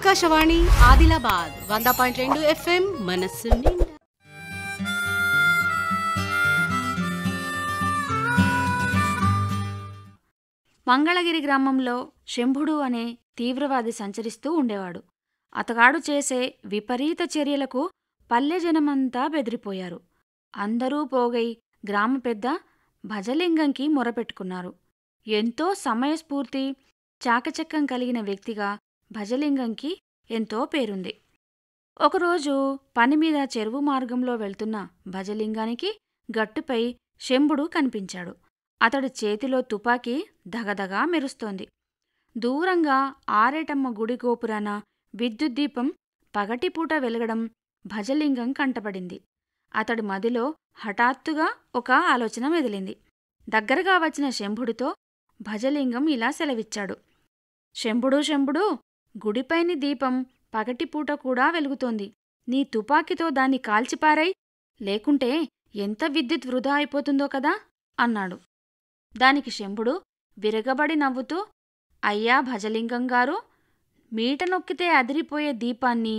ఆకాశవాణి ఆదిలాబాద్ వంద పాయింట్ రెండు ఎఫ్ఎం మనస్సు మంగళగిరి గ్రామంలో శంభుడు అనే తీవ్రవాది సంచరిస్తూ ఉండేవాడు అతగాడు చేసే విపరీత చర్యలకు పల్లె జనమంతా బెదిరిపోయారు అందరూ పోగై గ్రామ పెద్ద భజలింగంకి మొరపెట్టుకున్నారు ఎంతో సమయస్ఫూర్తి చాకచక్యం కలిగిన వ్యక్తిగా భజలింగంకి ఎంతో పేరుంది ఒకరోజు పనిమీద చెరువు మార్గంలో వెళ్తున్న భజలింగానికి గట్టుపై శంభుడు కనిపించాడు అతడి చేతిలో తుపాకీ దగదగా మెరుస్తోంది దూరంగా ఆరేటమ్మ గుడి గోపురాన విద్యుత్ దీపం పగటిపూట వెలగడం భజలింగం కంటపడింది అతడి మదిలో హఠాత్తుగా ఒక ఆలోచన మెదిలింది దగ్గరగా వచ్చిన శంభుడితో భజలింగం ఇలా సెలవిచ్చాడు శంభుడు శంభుడు గుడిపైని దీపం పగటిపూట కూడా వెలుగుతోంది నీ తుపాకితో దాన్ని కాల్చిపారై లేకుంటే ఎంత విద్యుత్ వృధా అయిపోతుందో కదా అన్నాడు దానికి శంభుడు విరగబడి నవ్వుతూ అయ్యా భజలింగం గారు మీట నొక్కితే అదిరిపోయే దీపాన్ని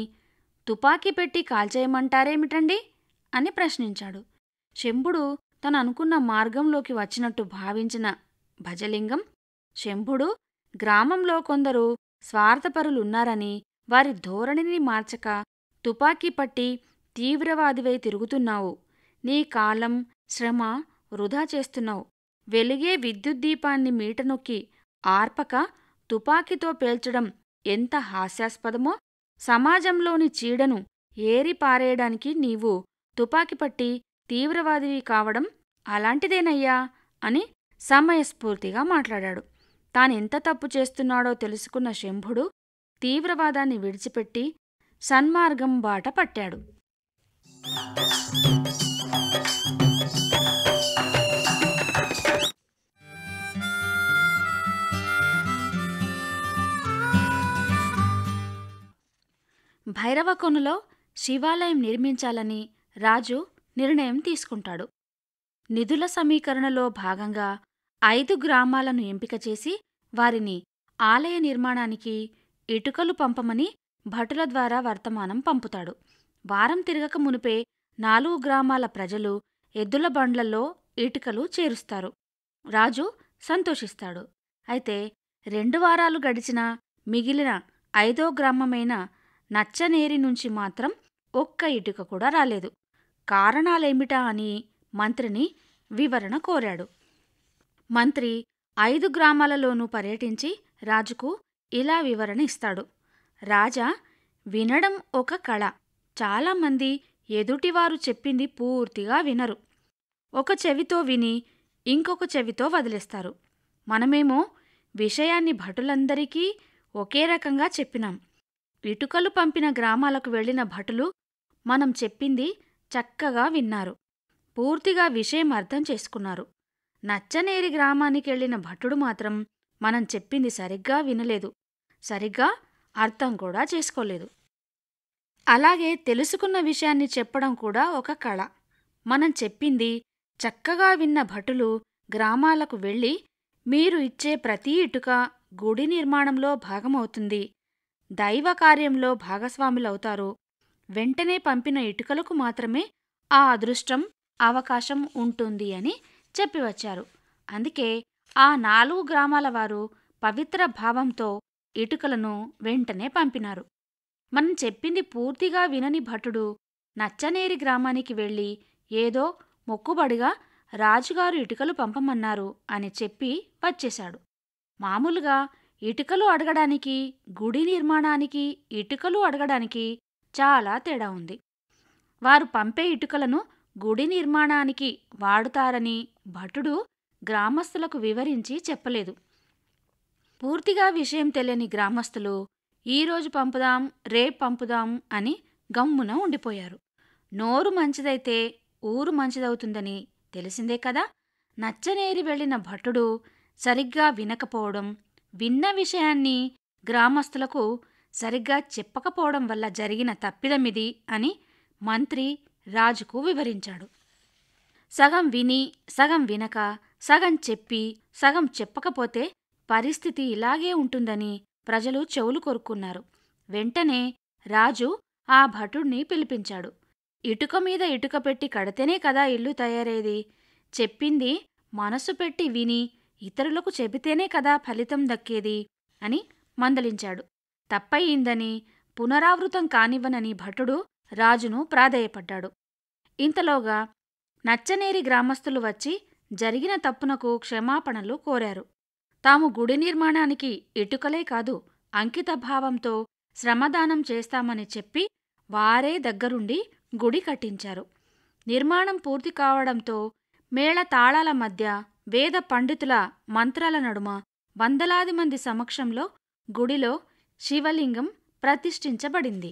తుపాకీ పెట్టి కాల్చేయమంటారేమిటండి అని ప్రశ్నించాడు శంభుడు తను అనుకున్న మార్గంలోకి వచ్చినట్టు భావించిన భజలింగం శంభుడు గ్రామంలో కొందరు స్వార్థపరులున్నారని వారి ధోరణిని మార్చక తుపాకీ పట్టి తీవ్రవాదివై తిరుగుతున్నావు నీ కాలం శ్రమ వృధా చేస్తున్నావు వెలిగే విద్యుద్దీపాన్ని మీటనొక్కి ఆర్పక తుపాకీతో పేల్చడం ఎంత హాస్యాస్పదమో సమాజంలోని చీడను ఏరిపారేయడానికి నీవు తుపాకి పట్టి తీవ్రవాదివి కావడం అలాంటిదేనయ్యా అని సమయస్ఫూర్తిగా మాట్లాడాడు తానెంత తప్పు చేస్తున్నాడో తెలుసుకున్న శంభుడు తీవ్రవాదాన్ని విడిచిపెట్టి సన్మార్గం బాట పట్టాడు భైరవకొనులో శివాలయం నిర్మించాలని రాజు నిర్ణయం తీసుకుంటాడు నిధుల సమీకరణలో భాగంగా ఐదు గ్రామాలను ఎంపిక చేసి వారిని ఆలయ నిర్మాణానికి ఇటుకలు పంపమని భటుల ద్వారా వర్తమానం పంపుతాడు వారం తిరగక మునిపే నాలుగు గ్రామాల ప్రజలు ఎద్దుల బండ్లలో ఇటుకలు చేరుస్తారు రాజు సంతోషిస్తాడు అయితే రెండు వారాలు గడిచిన మిగిలిన ఐదో గ్రామమైన నచ్చనేరి నుంచి మాత్రం ఒక్క ఇటుక కూడా రాలేదు కారణాలేమిటా అని మంత్రిని వివరణ కోరాడు మంత్రి ఐదు గ్రామాలలోనూ పర్యటించి రాజుకు ఇలా వివరణ ఇస్తాడు రాజా వినడం ఒక కళ చాలామంది ఎదుటివారు చెప్పింది పూర్తిగా వినరు ఒక చెవితో విని ఇంకొక చెవితో వదిలేస్తారు మనమేమో విషయాన్ని భటులందరికీ ఒకే రకంగా చెప్పినాం ఇటుకలు పంపిన గ్రామాలకు వెళ్లిన భటులు మనం చెప్పింది చక్కగా విన్నారు పూర్తిగా విషయం అర్థం చేసుకున్నారు నచ్చనేరి గ్రామానికి వెళ్ళిన భటుడు మాత్రం మనం చెప్పింది సరిగ్గా వినలేదు సరిగ్గా అర్థం కూడా చేసుకోలేదు అలాగే తెలుసుకున్న విషయాన్ని చెప్పడం కూడా ఒక కళ మనం చెప్పింది చక్కగా విన్న భటులు గ్రామాలకు వెళ్ళి మీరు ఇచ్చే ప్రతి ఇటుక గుడి నిర్మాణంలో భాగమవుతుంది దైవ కార్యంలో భాగస్వాములవుతారు వెంటనే పంపిన ఇటుకలకు మాత్రమే ఆ అదృష్టం అవకాశం ఉంటుంది అని చెప్పి వచ్చారు అందుకే ఆ నాలుగు గ్రామాల వారు పవిత్ర భావంతో ఇటుకలను వెంటనే పంపినారు మనం చెప్పింది పూర్తిగా వినని భటుడు నచ్చనేరి గ్రామానికి వెళ్ళి ఏదో మొక్కుబడిగా రాజుగారు ఇటుకలు పంపమన్నారు అని చెప్పి వచ్చేశాడు మామూలుగా ఇటుకలు అడగడానికి గుడి నిర్మాణానికి ఇటుకలు అడగడానికి చాలా తేడా ఉంది వారు పంపే ఇటుకలను గుడి నిర్మాణానికి వాడుతారని భటుడు గ్రామస్తులకు వివరించి చెప్పలేదు పూర్తిగా విషయం తెలియని గ్రామస్తులు ఈరోజు పంపుదాం రేపు పంపుదాం అని గమ్మున ఉండిపోయారు నోరు మంచిదైతే ఊరు మంచిదవుతుందని తెలిసిందే కదా నచ్చనేరి వెళ్ళిన భటుడు సరిగ్గా వినకపోవడం విన్న విషయాన్ని గ్రామస్తులకు సరిగ్గా చెప్పకపోవడం వల్ల జరిగిన తప్పిదమిది అని మంత్రి రాజుకు వివరించాడు సగం విని సగం వినక సగం చెప్పి సగం చెప్పకపోతే పరిస్థితి ఇలాగే ఉంటుందని ప్రజలు చెవులు కొరుక్కున్నారు వెంటనే రాజు ఆ భటుణ్ణి పిలిపించాడు ఇటుక మీద ఇటుక పెట్టి కడితేనే కదా ఇల్లు తయారేది చెప్పింది మనసు పెట్టి విని ఇతరులకు చెబితేనే కదా ఫలితం దక్కేది అని మందలించాడు తప్పయిందని పునరావృతం కానివ్వనని భటుడు రాజును ప్రాధేయపడ్డాడు ఇంతలోగా నచ్చనేరి గ్రామస్తులు వచ్చి జరిగిన తప్పునకు క్షమాపణలు కోరారు తాము గుడి నిర్మాణానికి ఇటుకలే కాదు అంకితభావంతో శ్రమదానం చేస్తామని చెప్పి వారే దగ్గరుండి గుడి కట్టించారు నిర్మాణం పూర్తి కావడంతో మేళ తాళాల మధ్య వేద పండితుల మంత్రాల నడుమ వందలాది మంది సమక్షంలో గుడిలో శివలింగం ప్రతిష్ఠించబడింది